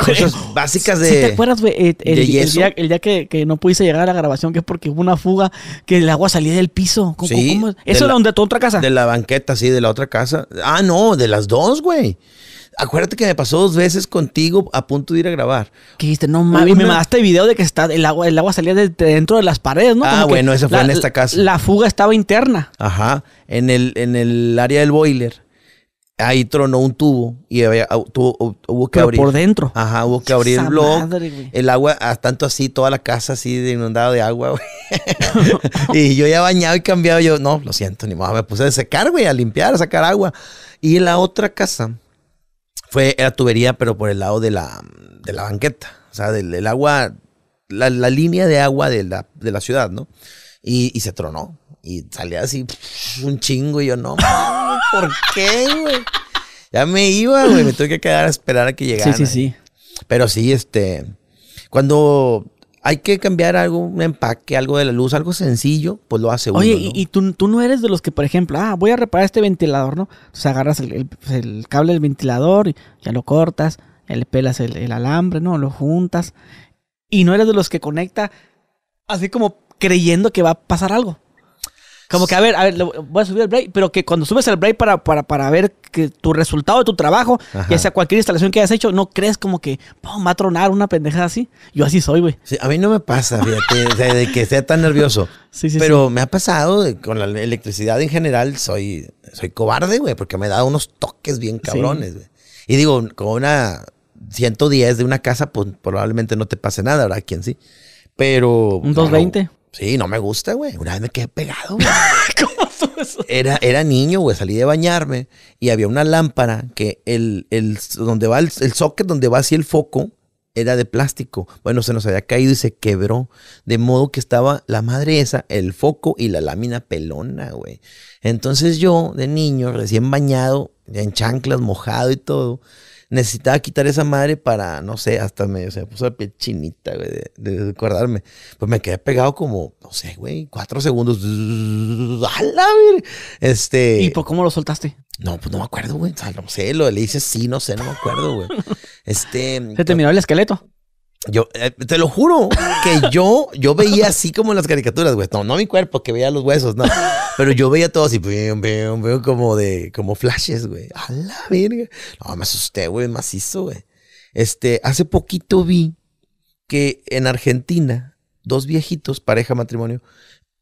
cosas *laughs* básicas de. te acuerdas, güey, el, día, que, no pudiste llegar a la grabación, que es porque hubo una fuga, que el agua salía del piso. sí, ¿Eso era la, donde tu otra casa? De la banqueta, sí, de la otra casa. Ah, no, de las dos, güey. Acuérdate que me pasó dos veces contigo a punto de ir a grabar. ¿Qué dijiste, no mames. me mandaste video de que está, el, agua, el agua salía de, dentro de las paredes, ¿no? Ah, bueno, eso fue en esta casa. La fuga estaba interna. Ajá, en el, en el área del boiler ahí tronó un tubo y hubo que abrir. Por dentro. Ajá, hubo que abrir el blog. agua, ah, tanto así, toda la casa así inundada de agua, güey. *laughs* y yo ya bañado y cambiado, yo, no, lo siento, ni más, me puse a secar, güey, a limpiar, a sacar agua. Y la otra casa fue, la tubería, pero por el lado de la, de la banqueta. O sea, del, agua, la, línea de agua de la, ciudad, ¿no? Y, y se tronó. Y salía así, un chingo, y yo, no. ¿por qué, güey? Ya me iba, güey. Me tuve que quedar a esperar a que llegara. Sí, sí, sí. Pero sí, este. Cuando hay que cambiar algo, un empaque, algo de la luz, algo sencillo, pues lo hace uno. Oye, y, tú, no eres de los que, por ejemplo, ah, voy a reparar este ventilador, ¿no? Entonces agarras el, pues, cable del ventilador y ya lo cortas, le pelas el, alambre, ¿no? Lo juntas. Y no eres de los que conecta así como creyendo que va a pasar algo. Como que, a ver, a ver, voy a subir el break, pero que cuando subes el break para, para, ver que tu resultado de tu trabajo, ya sea cualquier instalación que hayas hecho, no crees como que, pum, va a tronar una pendeja así. Yo así soy, güey. a mí no me pasa, fíjate, de, que sea tan nervioso. *laughs* Sí, sí, pero me ha pasado, con la electricidad en general, soy, soy cobarde, güey, porque me dado unos toques bien cabrones, güey. Y digo, con una 110 de una casa, pues probablemente no te pase nada, ¿verdad? quien sí? Pero. Un 220. Sí, no me gusta, güey. Una vez me quedé pegado, *laughs* ¿Cómo eso? Era, era niño, güey. Salí de bañarme y había una lámpara que el, el donde va el, socket, donde va así el foco, era de plástico. Bueno, se nos había caído y se quebró. De modo que estaba la madre esa, el foco y la lámina pelona, güey. Entonces yo, de niño, recién bañado, en chanclas, mojado y todo necesitaba quitar esa madre para, no sé, hasta medio se puso la piel chinita, güey, de, acordarme. Pues me quedé pegado como, no sé, güey, cuatro segundos. ¡Hala, *laughs* güey! Este. ¿Y por cómo lo soltaste? No, pues no me acuerdo, güey. O sea, no sé, lo le hice sí, no sé, no me acuerdo, güey. *laughs* Este. ¿Se terminó el esqueleto? Yo, eh, te lo juro, que yo, yo veía así como en las caricaturas, güey. No, no mi cuerpo, que veía los huesos, no. Pero yo veía todo así, veo, veo, como de, como flashes, güey. A la verga. No, me asusté, güey, macizo, güey. Este, hace poquito vi que en Argentina, dos viejitos, pareja, matrimonio,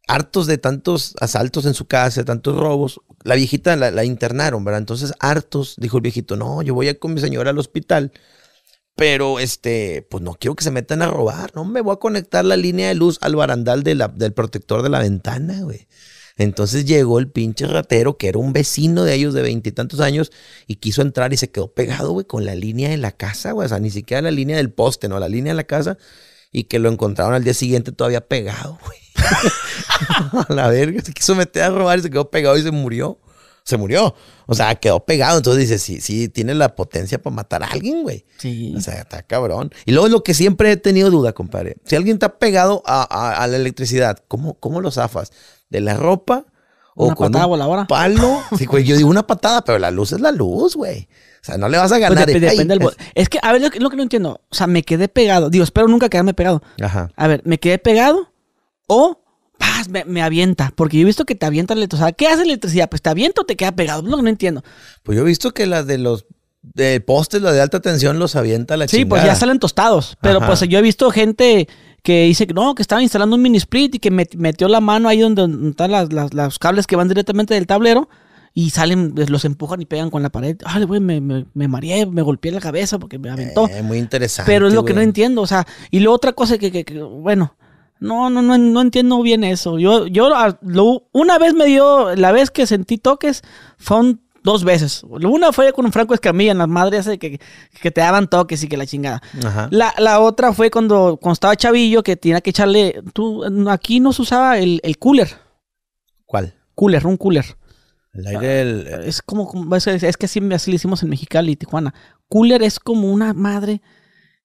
hartos de tantos asaltos en su casa, tantos robos, la viejita la, internaron, ¿verdad? Entonces, hartos, dijo el viejito, no, yo voy a con mi señora al hospital pero este, pues no quiero que se metan a robar, no me voy a conectar la línea de luz al barandal del protector de la ventana, güey. Entonces llegó el pinche ratero, que era un vecino de ellos de veintitantos años, y quiso entrar y se quedó pegado, güey, con la línea de la casa, güey. O sea, ni siquiera la línea del poste, no, la línea de la casa. Y que lo encontraron al día siguiente todavía pegado, güey. *laughs* a la verga, se quiso meter a robar y se quedó pegado y se murió se murió. O sea, quedó pegado. Entonces dice, sí, sí, tiene la potencia para matar a alguien, güey. Sí. O sea, está cabrón. Y luego es lo que siempre he tenido duda, compadre. Si alguien está pegado a, la electricidad, ¿cómo, ¿cómo lo zafas? ¿De la ropa? O con un Palo. *laughs* Sí, güey, yo digo una patada, pero la luz es la luz, güey. O sea, no le vas a ganar. Pues depende, es que, a ver, lo que, lo que no entiendo. O sea, me quedé pegado. Digo, espero nunca quedarme pegado. Ajá. A ver, me quedé pegado o me, avienta. Porque yo he visto que te avienta la electricidad. ¿Qué hace la electricidad? Pues te avienta o te queda pegado. No, no entiendo. Pues yo he visto que las de los de postes, las de alta tensión, los avienta la sí, Sí, pues ya salen tostados. Pero pues yo he visto gente que dice que no, que estaba instalando un mini split y que metió la mano ahí donde, están las, los cables que van directamente del tablero y salen, pues, los empujan y pegan con la pared. Ay, güey, me, me, me, mareé, me golpeé la cabeza porque me aventó. Es eh, muy interesante. Pero es lo que no entiendo, o sea, y lo otra cosa que bueno, no, no, no, no entiendo bien eso. Yo, yo ah, una vez me dio, la vez que sentí toques, son dos veces. Una fue con un Franco Escamilla en las madres que, que, te daban toques y que la chingada. La, otra fue cuando, cuando estaba chavillo que tenía que echarle. Tú, aquí no se usaba el, el cooler. ¿Cuál? Cooler, un cooler. El aire Es como, es, que así, así, le hicimos en Mexicali y Tijuana. Cooler es como una madre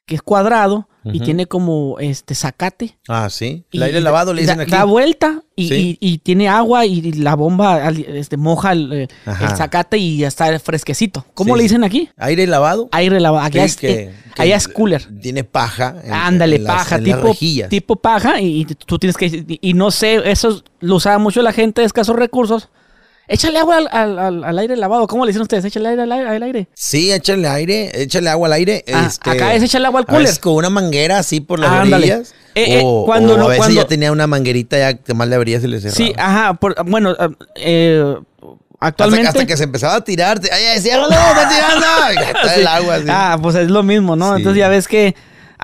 que es cuadrado y tiene como este zacate. Ah, sí. El aire lavado le dicen aquí. Da vuelta y, y, tiene agua y la bomba este, moja el, eh, zacate y ya está fresquecito. ¿Cómo le dicen aquí? Aire lavado. Aire lavado. Aquí es, eh, allá es cooler. Tiene paja. Ándale, paja. tipo, tipo paja y, tú tienes que... Y no sé, eso lo usaba mucho la gente de escasos recursos Échale agua al, al, al, aire lavado. ¿Cómo le dicen ustedes? ¿Échale aire al aire? Sí, échale aire, échale agua al aire. Ah, este, acá es échale agua al cooler. Es con una manguera así por las ah, orillas. Eh, eh, o, cuando no, a veces ya tenía una manguerita ya que más le abrías y le cerraba. Sí, ajá. Por, bueno, eh, Actualmente. Hasta, que se empezaba a tirarte. ¡Ay, ciérralo! ¡Está tirando! Y está *laughs* el agua así. Ah, pues es lo mismo, ¿no? Entonces ya ves que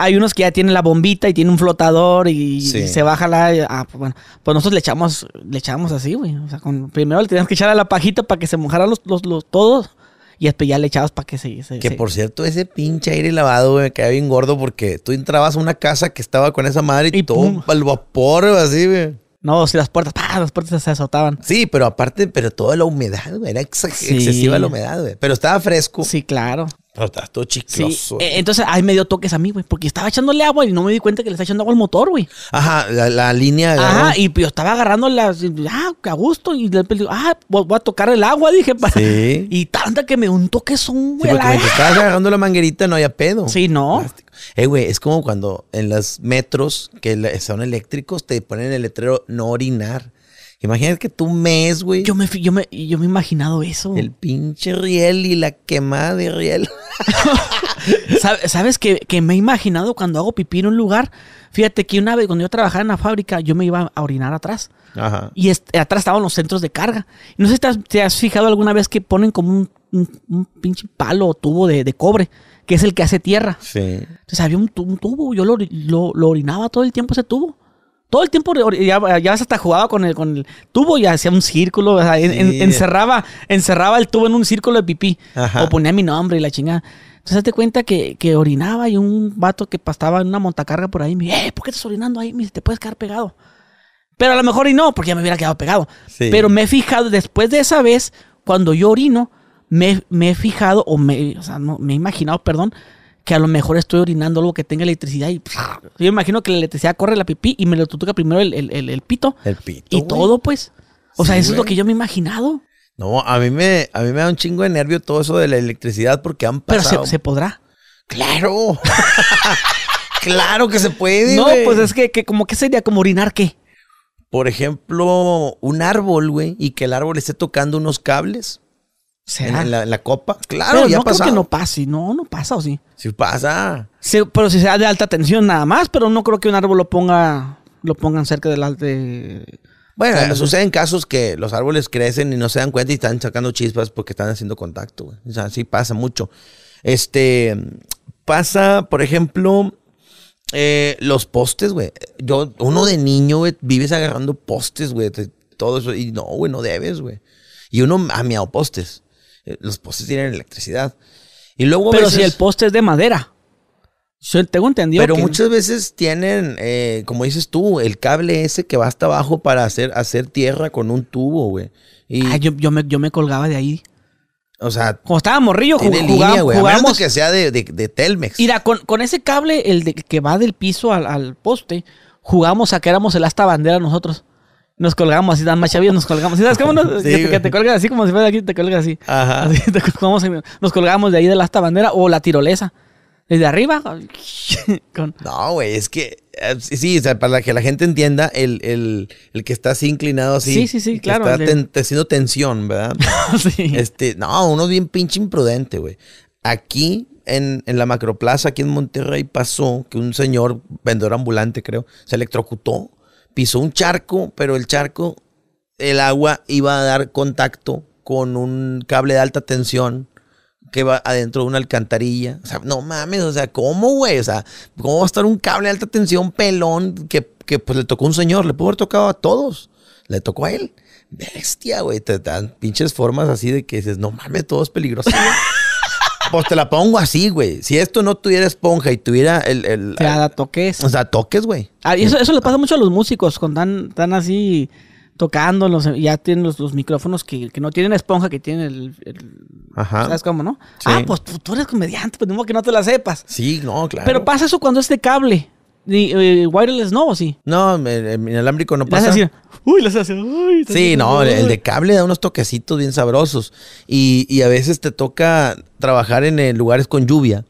hay unos que ya tienen la bombita y tienen un flotador y, se baja la. Ah, pues bueno. Pues nosotros le echamos, le echamos así, güey. O sea, con, primero le teníamos que echar a la pajita para que se mojaran los, los, los todos. Y después ya le echabas para que se, que por cierto, ese pinche aire lavado, güey, me caía bien gordo porque tú entrabas a una casa que estaba con esa madre y, todo el vapor, así, güey. No, si las puertas, las puertas se azotaban. Sí, pero aparte, pero toda la humedad, güey, era excesiva la humedad, güey. Pero estaba fresco. Sí, claro. Pero estaba todo chicloso. Sí. E, entonces ahí me dio toques a mí, güey, porque estaba echándole agua y no me di cuenta que le estaba echando agua al motor, güey. Ajá, la, línea. de. Ajá, y yo estaba agarrando la, ah, a gusto, y le dije, ah, voy a tocar el agua, *laughs* dije, para. Sí. Y tanta que me un toque son, güey. porque la... estabas agarrando la manguerita no había pedo. Sí, no. Eh, güey, es como cuando en los metros que son eléctricos te ponen el letrero no orinar. Imagínate que tú mes, güey. Yo me, yo me, yo me he imaginado eso. El pinche riel y la quemada de riel. *laughs* ¿Sabes que, que, me he imaginado cuando hago pipí en un lugar? Fíjate que una vez cuando yo trabajaba en la fábrica, yo me iba a orinar atrás. Ajá. Y atrás estaban los centros de carga. No sé si te has, fijado alguna vez que ponen como un, un, pinche palo o tubo de, de cobre que es el que hace tierra. Entonces había un, tubo, yo lo, orinaba todo el tiempo ese tubo. Todo el tiempo ya, ya hasta jugaba con el, con el tubo y hacía un círculo, encerraba, encerraba el tubo en un círculo de pipí. O ponía mi nombre y la chingada. Entonces te cuenta que, orinaba y un vato que pastaba en una montacarga por ahí me dijo, eh, ¿por qué estás orinando ahí? Me dice, te puedes quedar pegado. Pero a lo mejor y no, porque ya me hubiera quedado pegado. Pero me he fijado, después de esa vez, cuando yo orino, me, he fijado, o me, sea, me he imaginado, perdón, que a lo mejor estoy orinando algo que tenga electricidad y yo imagino que la electricidad corre la pipí y me lo toca primero el, el, el, pito. El pito. Y todo, pues. O sea, eso es lo que yo me he imaginado. No, a mí me, a mí me da un chingo de nervio todo eso de la electricidad porque han pasado. Pero se, podrá. Claro. *laughs* claro que se puede. No, pues es que, que como que sería como orinar qué. Por ejemplo, un árbol, güey, y que el árbol esté tocando unos cables. En la, copa. Claro, no pasa. creo que no pase. No, no pasa, ¿o sí? Sí pasa. pero si sea de alta tensión nada más, pero no creo que un árbol lo ponga lo pongan cerca del alto. Bueno, suceden casos que los árboles crecen y no se dan cuenta y están sacando chispas porque están haciendo contacto. O sea, sí pasa mucho. Este, pasa, por ejemplo, eh, los postes, güey. Yo, uno de niño, güey, vives agarrando postes, güey, todo eso. Y no, güey, no debes, güey. Y uno ha miado postes. Eh, los postes tienen electricidad. Y luego Pero si el poste es de madera. tengo entendido. Pero muchas veces tienen, eh, como dices tú, el cable ese que va hasta abajo para hacer, hacer tierra con un tubo, güey. Y... Ah, yo, yo, me, colgaba de ahí. O sea, como estaba morrillo, que sea de, de, Telmex. Mira, con, ese cable, el de, que va del piso al, poste, jugamos a que éramos el hasta bandera nosotros nos colgamos así, más chavillos, nos colgamos. así. ¿Sabes cómo nos, que, te, que, así como si fuera aquí, te colgas así. Ajá. *laughs* nos colgamos de ahí de la esta bandera o la tirolesa. Desde arriba. *laughs* No, güey, es que. Eh, sí, para que la gente entienda, el, el, el que está así inclinado así. Sí, sí, sí, claro. Está haciendo tensión, ¿verdad? *laughs* sí. Este, no, uno bien pinche imprudente, güey. Aquí, en, en, la macroplaza, aquí en Monterrey, pasó que un señor, vendedor ambulante, creo, se electrocutó pisó un charco, pero el charco, el agua iba a dar contacto con un cable de alta tensión que va adentro de una alcantarilla. O sea, no mames, o sea, ¿cómo, güey? O sea, ¿cómo va a estar un cable de alta tensión pelón que, pues le tocó un señor? Le pudo haber tocado a todos. Le tocó a él. Bestia, güey. Te dan pinches formas así de que dices, no mames, todo es peligroso. *laughs* Pues te la pongo así, güey. Si esto no tuviera esponja y tuviera el. el o toques. O sea, toques, güey. Ah, eso, eso le pasa mucho a los músicos, con tan, tan así tocándolos, eh, ya tienen los, micrófonos que, que, no tienen esponja, que tienen el... Ajá. ¿Sabes cómo, no? Ah, pues tú, eres comediante, pues no que no te la sepas. Sí, no, claro. Pero pasa eso cuando es de cable. Eh, wireless no, ¿o sí? No, el eh, inalámbrico no pasa. uy, las hace, Sí, no, el, de cable da unos toquecitos bien sabrosos. Y, a veces te toca trabajar en eh, lugares con lluvia.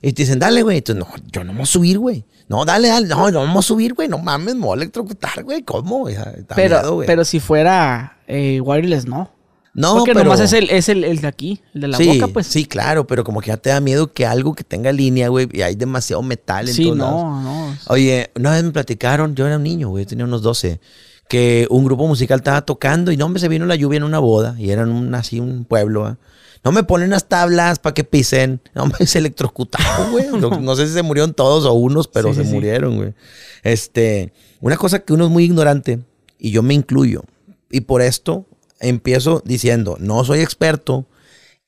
Y te dicen, dale, güey. Entonces, no, yo no me a subir, güey. No, dale, dale. No, no me a subir, güey. No mames, me voy a electrocutar, güey. ¿Cómo? pero, pero si fuera wireless, no. No, Porque pero... nomás es el, el, el de aquí, el de la boca, pues. Sí, claro, pero como que ya te da miedo que algo que tenga línea, güey, y hay demasiado metal en sí, no, no. Oye, una vez me platicaron, yo era un niño, güey, tenía unos 12, que un grupo musical estaba tocando y no, hombre, se vino la lluvia en una boda y eran un, así un pueblo, No me ponen las tablas para que pisen. *laughs* No me se electrocutaron, güey. *laughs* No, sé si se murieron todos o unos, pero se murieron, güey. Este, una cosa que uno es muy ignorante y yo me incluyo. Y por esto empiezo diciendo, no soy experto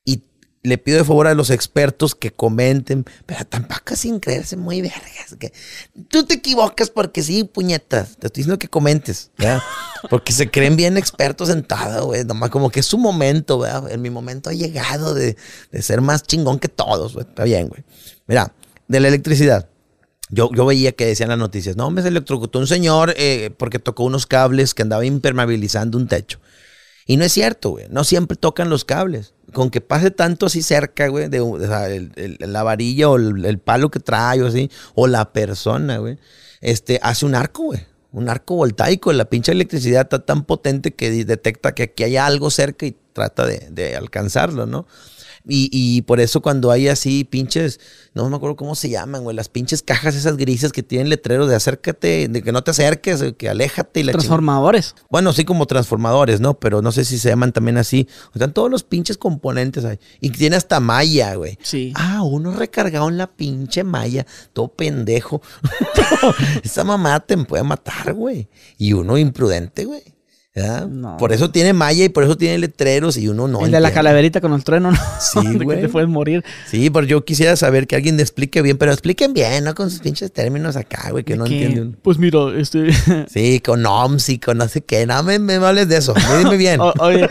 y le pido de favor a los expertos que comenten, pero tampoco sin creerse muy vergas. Que tú te equivocas porque sí, puñetas. Te estoy diciendo que comentes, ya Porque se creen bien expertos todo, güey. Nomás como que es su momento, güey. En mi momento ha llegado de, de ser más chingón que todos, güey. Está bien, güey. Mira, de la electricidad. Yo, yo, veía que decían las noticias, no, me se electrocutó un señor eh, porque tocó unos cables que andaba impermeabilizando un techo. Y no es cierto, güey. No siempre tocan los cables. Con que pase tanto así cerca, güey, de, la varilla o el, palo que trae o así, o la persona, güey, este, hace un arco, güey. Un arco voltaico. La pinche electricidad está tan potente que detecta que aquí hay algo cerca y trata de alcanzarlo, ¿no? Y, y, por eso cuando hay así pinches, no me acuerdo cómo se llaman, güey, las pinches cajas esas grises que tienen letreros de acércate, de que no te acerques, que aléjate. Y la transformadores. Bueno, sí, como transformadores, ¿no? Pero no sé si se llaman también así. Están todos los pinches componentes ahí. Y tiene hasta malla, güey. Sí. Ah, uno recargado en la pinche malla, todo pendejo. *laughs* Esa mamá te puede matar, güey. Y uno imprudente, güey por eso tiene malla y por eso tiene letreros y uno no. El de la calaverita con el trueno, ¿no? Sí, *laughs* güey. te puedes morir. Sí, pero yo quisiera saber que alguien le explique bien, pero expliquen bien, ¿no? Con sus pinches términos acá, güey, que no entienden. Pues mira, este. *laughs* Sí, con OMS y con no sé qué. No me, hables de eso. Dime *laughs* bien. oye,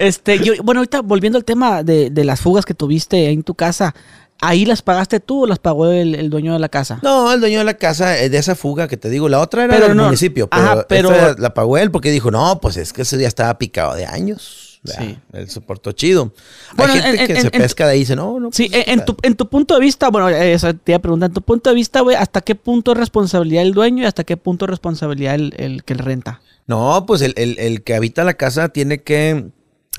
este, yo, bueno, ahorita volviendo al tema de, de las fugas que tuviste en tu casa. ¿Ahí las pagaste tú o las pagó el, dueño de la casa? No, el dueño de la casa eh, de esa fuga que te digo. La otra era del municipio, pero, pero la pagó él porque dijo, no, pues es que ese día estaba picado de años. sí. Él soportó chido. Hay gente que se pesca de ahí y dice, no, no. Sí, pues, en, tu, en tu punto de vista, bueno, eh, te iba a preguntar, en tu punto de vista, güey, ¿hasta qué punto es responsabilidad el dueño y hasta qué punto es responsabilidad el, el que renta? No, pues el que habita la casa tiene que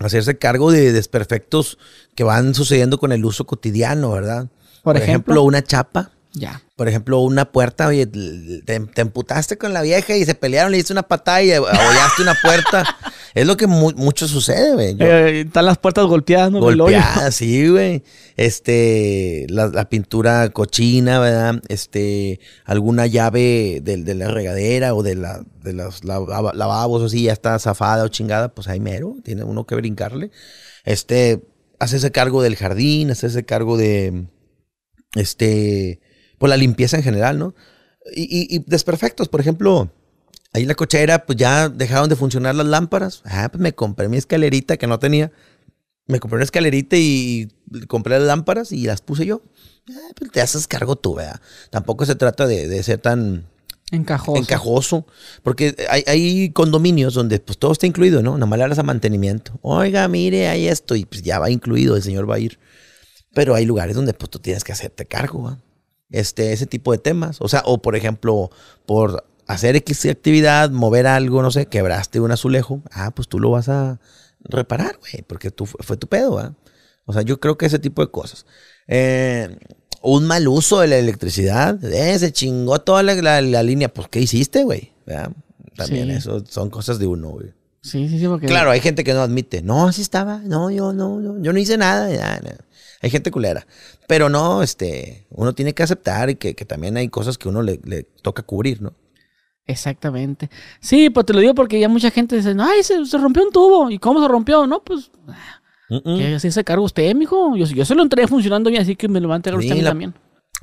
hacerse cargo de desperfectos que van sucediendo con el uso cotidiano, ¿verdad? Por, ejemplo, una chapa ya. Por ejemplo, una puerta, oye, te, emputaste con la vieja y se pelearon, le hiciste una patada y abollaste una puerta. *laughs* es lo que mucho sucede, güey. Eh, están las puertas golpeadas, ¿no? Golpeadas, *laughs* sí, güey. Este, la, pintura cochina, ¿verdad? Este, alguna llave de, la regadera o de, la, de lavabos o así, ya está zafada o chingada, pues ahí mero, tiene uno que brincarle. Este, ese cargo del jardín, ese cargo de, este la limpieza en general, ¿no? Y, desperfectos, por ejemplo, ahí en la cochera, pues ya dejaron de funcionar las lámparas. Ah, pues me compré mi escalerita que no tenía. Me compré una escalerita y compré las lámparas y las puse yo. Ah, pues te haces cargo tú, ¿verdad? Tampoco se trata de, ser tan Encajoso. Porque hay, condominios donde pues todo está incluido, ¿no? Nada más le a mantenimiento. Oiga, mire, hay esto. Y pues ya va incluido, el señor va a ir. Pero hay lugares donde pues tú tienes que hacerte cargo, ¿va? este, ese tipo de temas. O sea, o por ejemplo, por hacer X actividad, mover algo, no sé, quebraste un azulejo, ah, pues tú lo vas a reparar, güey, porque tú, fue tu pedo, ¿ah? O sea, yo creo que ese tipo de cosas. Eh, un mal uso de la electricidad, eh, se chingó toda la, línea, pues ¿qué hiciste, güey? También eso son cosas de uno, güey. Sí, sí, sí, porque... Claro, hay gente que no admite, no, así estaba, no, yo no, yo, no hice nada, ya, nada. Hay gente culera. Pero no, este, uno tiene que aceptar y que, también hay cosas que uno le, toca cubrir, ¿no? Exactamente. Sí, pues te lo digo porque ya mucha gente dice, ay, se, rompió un tubo. ¿Y cómo se rompió? No, pues... Uh se cargo usted, mijo? Yo, yo se lo entré funcionando bien, así que me lo va a entregar usted también.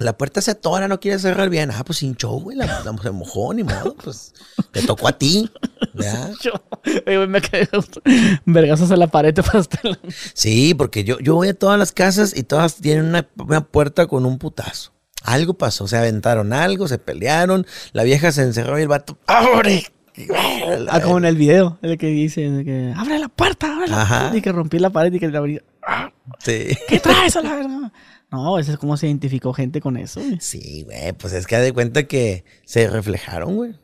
La puerta se atora, no quiere cerrar bien. Ah, pues sin show, güey. La, la se mojó, ni modo. Pues te tocó a ti. ¿verdad? *laughs* Yo, eh, me quedé vergazos en la pared *laughs* pastel. Sí, porque yo, yo voy a todas las casas y todas tienen una, puerta con un putazo. Algo pasó, se aventaron algo, se pelearon, la vieja se encerró y el vato, ¡abre! Ah, como en el video, el que dice, que, abre la puerta, abre la puerta, y que rompí la pared y que le abrí. Sí. ¿Qué traes a la verdad? No, eso es como se identificó gente con eso. Sí, güey, pues es que de cuenta que se reflejaron, güey.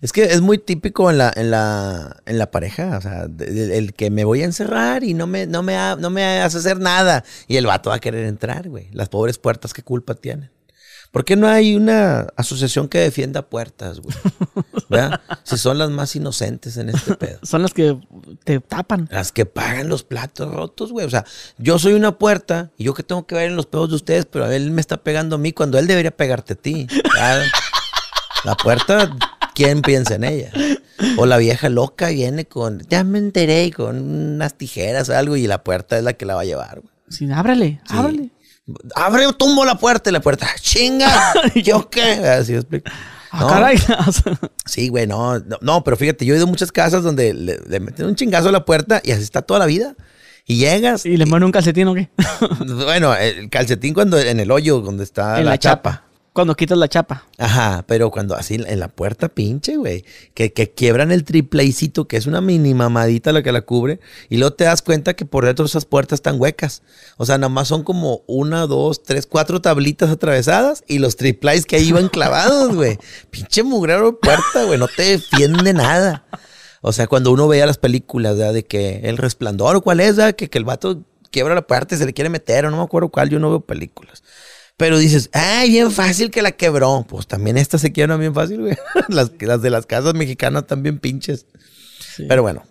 Es que es muy típico en la, en la, en la pareja, o sea, el, que me voy a encerrar y no me, no, me no me hace hacer nada. Y el vato va a querer entrar, güey. Las pobres puertas, ¿qué culpa tienen? ¿Por qué no hay una asociación que defienda puertas, güey? *laughs* Si son las más inocentes en este pedo. *laughs* Son las que te tapan. Las que pagan los platos rotos, güey. O sea, yo soy una puerta y yo que tengo que ver en los pedos de ustedes, pero él me está pegando a mí cuando él debería pegarte a ti. La puerta, ¿quién piensa en ella? O la vieja loca viene con, ya me enteré, con unas tijeras o algo y la puerta es la que la va a llevar, güey. Sí, ábrale, ábrale abre tumbo la puerta y la puerta, chinga, *laughs* ¿yo qué? Así explico. Ah, no. Caray. *laughs* sí, güey, no, no, pero fíjate, yo he ido a muchas casas donde le, meten un chingazo a la puerta y así está toda la vida. Y llegas. ¿Y le mueren un calcetín o qué? *laughs* bueno, el calcetín cuando en el hoyo, donde está en la, chapa. Cuando quitas la chapa. Ajá, pero cuando así en la puerta pinche, güey. Que, que, quiebran el triplecito, que es una mini mamadita la que la cubre. Y luego te das cuenta que por dentro esas puertas están huecas. O sea, nada más son como una, dos, tres, cuatro tablitas atravesadas y los tripleis que ahí iban clavados, güey. *laughs* pinche mugrero de puerta, güey. No te defiende nada. O sea, cuando uno veía las películas, ¿verdad? De que el resplandor o cuál es, Que, que el vato quiebra la puerta y se le quiere meter, o no me acuerdo cuál, yo no veo películas. Pero dices, ay, bien fácil que la quebró. Pues también estas se quiebran bien fácil, güey. *laughs* Las, de las casas mexicanas también pinches. Pero bueno,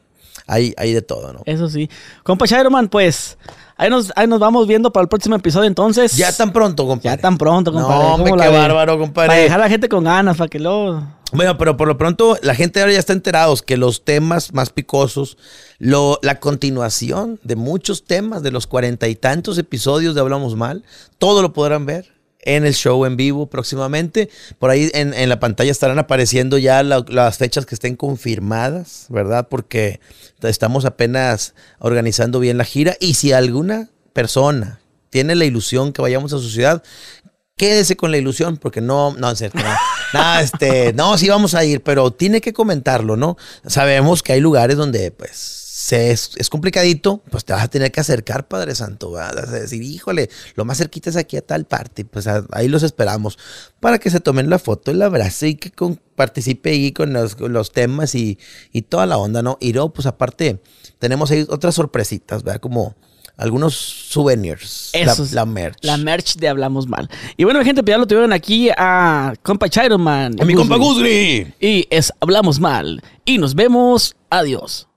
hay, de todo, ¿no? Eso sí. Compa Shireman, pues ahí nos, ahí nos vamos viendo para el próximo episodio entonces. Ya tan pronto, compa. Ya tan pronto, compadre. No, hombre, qué bárbaro, compadre. Para dejar a la gente con ganas, para que luego... Bueno, pero por lo pronto la gente ahora ya está enterados que los temas más picosos, la continuación de muchos temas de los cuarenta y tantos episodios de Hablamos Mal, todo lo podrán ver en el show en vivo próximamente. Por ahí en, la pantalla estarán apareciendo ya las fechas que estén confirmadas, ¿verdad? Porque estamos apenas organizando bien la gira y si alguna persona tiene la ilusión que vayamos a su ciudad, quédese con la ilusión, porque no, no, no. Nada, este, no, sí vamos a ir, pero tiene que comentarlo, ¿no? Sabemos que hay lugares donde, pues, se es, complicadito, pues te vas a tener que acercar, Padre Santo. a decir, híjole, lo más cerquita es aquí a tal parte. Pues ahí los esperamos para que se tomen la foto, y la abrazo y que con, participe ahí con los, temas y, y, toda la onda, ¿no? Y luego, pues aparte, tenemos ahí otras sorpresitas, ¿verdad? Como algunos souvenirs. Esos, la, la, merch. La merch de Hablamos Mal. Y bueno, gente, pues ya lo tuvieron aquí a compa Chiron Man. A mi compa Guzri. Y es Hablamos Mal. Y nos vemos. Adiós.